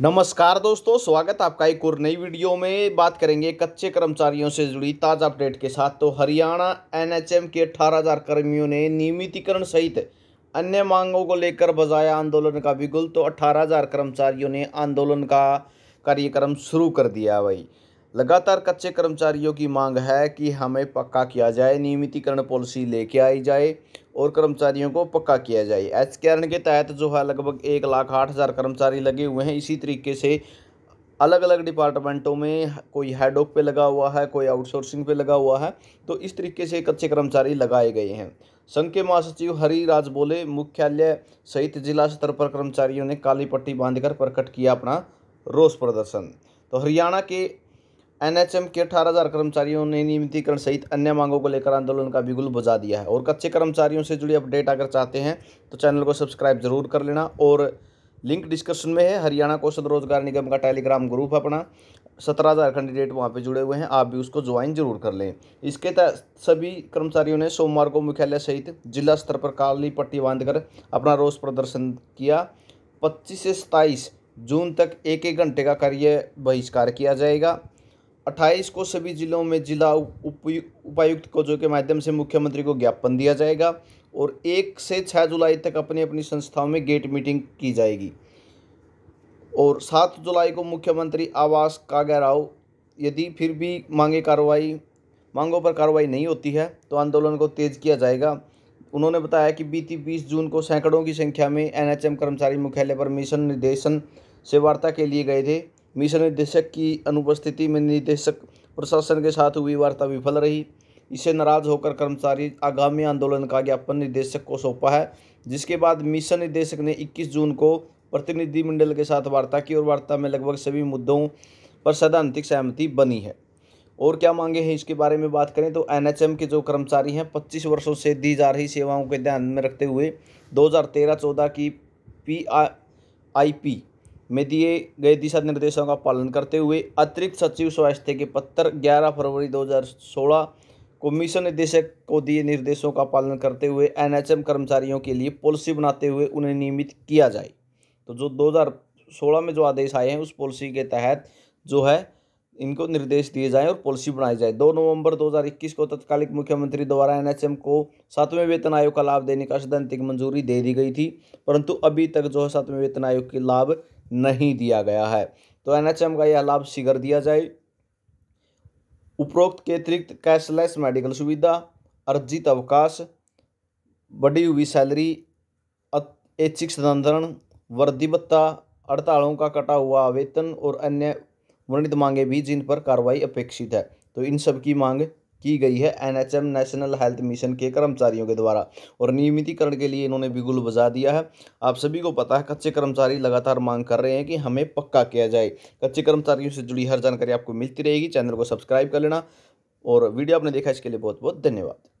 नमस्कार दोस्तों स्वागत आपका एक और नई वीडियो में बात करेंगे कच्चे कर्मचारियों से जुड़ी ताज़ा अपडेट के साथ तो हरियाणा एनएचएम के 18,000 कर्मियों ने नियमितीकरण सहित अन्य मांगों को लेकर बजाया आंदोलन का बिगुल तो 18,000 कर्मचारियों ने आंदोलन का कार्यक्रम शुरू कर दिया भाई लगातार कच्चे कर्मचारियों की मांग है कि हमें पक्का किया जाए नियमितीकरण पॉलिसी लेके आई जाए और कर्मचारियों को पक्का किया जाए एच के तहत जो है लगभग एक लाख आठ हज़ार कर्मचारी लगे हुए हैं इसी तरीके से अलग अलग डिपार्टमेंटों में कोई हेडोक पे लगा हुआ है कोई आउटसोर्सिंग पे लगा हुआ है तो इस तरीके से कच्चे कर्मचारी लगाए गए हैं संघ के महासचिव हरी राज बोले मुख्यालय सहित जिला स्तर पर कर्मचारियों ने काली पट्टी बांधकर प्रकट किया अपना रोष प्रदर्शन तो हरियाणा के एनएचएम के 18,000 कर्मचारियों ने नियमितीकरण सहित अन्य मांगों को लेकर आंदोलन का बिगुल बजा दिया है और कच्चे कर्मचारियों से जुड़ी अपडेट अगर चाहते हैं तो चैनल को सब्सक्राइब जरूर कर लेना और लिंक डिस्क्रिप्शन में है हरियाणा कौशल रोजगार निगम का टेलीग्राम ग्रुप अपना सत्रह हज़ार कैंडिडेट वहाँ पर जुड़े हुए हैं आप भी उसको ज्वाइन जरूर कर लें इसके तहत सभी कर्मचारियों ने सोमवार को मुख्यालय सहित जिला स्तर पर काली पट्टी बांधकर अपना रोष प्रदर्शन किया पच्चीस से सताईस जून तक एक एक घंटे का कार्य बहिष्कार किया जाएगा अट्ठाईस को सभी जिलों में जिला उपायुक्त को जो के माध्यम से मुख्यमंत्री को ज्ञापन दिया जाएगा और एक से छः जुलाई तक अपनी अपनी संस्थाओं में गेट मीटिंग की जाएगी और सात जुलाई को मुख्यमंत्री आवास कागा राव यदि फिर भी मांगे कार्रवाई मांगों पर कार्रवाई नहीं होती है तो आंदोलन को तेज किया जाएगा उन्होंने बताया कि बीती बीस जून को सैकड़ों की संख्या में एनएचएम कर्मचारी मुख्यालय पर मिशन निर्देशन से वार्ता के लिए गए थे मिशन निदेशक की अनुपस्थिति में निदेशक प्रशासन के साथ हुई वार्ता विफल रही इसे नाराज होकर कर्मचारी आगामी आंदोलन का ज्ञापन निदेशक को सौंपा है जिसके बाद मिशन निदेशक ने 21 जून को प्रतिनिधिमंडल के साथ वार्ता की और वार्ता में लगभग सभी मुद्दों पर सैद्धांतिक सहमति बनी है और क्या मांगे हैं इसके बारे में बात करें तो एनएचएम के जो कर्मचारी हैं 25 वर्षों से दी जा रही सेवाओं के ध्यान में रखते हुए 2013-14 की पी आई पी में दिए गए दिशा निर्देशों का पालन करते हुए अतिरिक्त सचिव स्वास्थ्य के पत्र 11 फरवरी 2016 को मिशन निदेशक को दिए निर्देशों का पालन करते हुए एनएचएम कर्मचारियों के लिए पॉलिसी बनाते हुए उन्हें नियमित किया जाए तो जो 2016 में जो आदेश आए हैं उस पॉलिसी के तहत जो है इनको निर्देश दिए जाएँ और पॉलिसी बनाई जाए दो नवंबर 2021 को तत्कालिक मुख्यमंत्री द्वारा एनएचएम को सातवें वेतन आयोग का लाभ देने का सैद्धांतिक मंजूरी दे दी गई थी परंतु अभी तक जो है सातवें वेतन आयोग के लाभ नहीं दिया गया है तो एनएचएम का यह लाभ शीघ्र दिया जाए उपरोक्त के अतिरिक्त कैशलेस मेडिकल सुविधा अर्जित अवकाश बढ़ी हुई सैलरी ऐच्छिक संधरण वर्दी भत्ता हड़तालों का कटा हुआ आवेदन और अन्य वर्णित मांगे भी जिन पर कार्रवाई अपेक्षित है तो इन सब की मांग की गई है एनएचएम नेशनल हेल्थ मिशन के कर्मचारियों के द्वारा और नियमितीकरण के लिए इन्होंने बिगुल बजा दिया है आप सभी को पता है कच्चे कर्मचारी लगातार मांग कर रहे हैं कि हमें पक्का किया जाए कच्चे कर्मचारियों से जुड़ी हर जानकारी आपको मिलती रहेगी चैनल को सब्सक्राइब कर लेना और वीडियो आपने देखा इसके लिए बहुत बहुत धन्यवाद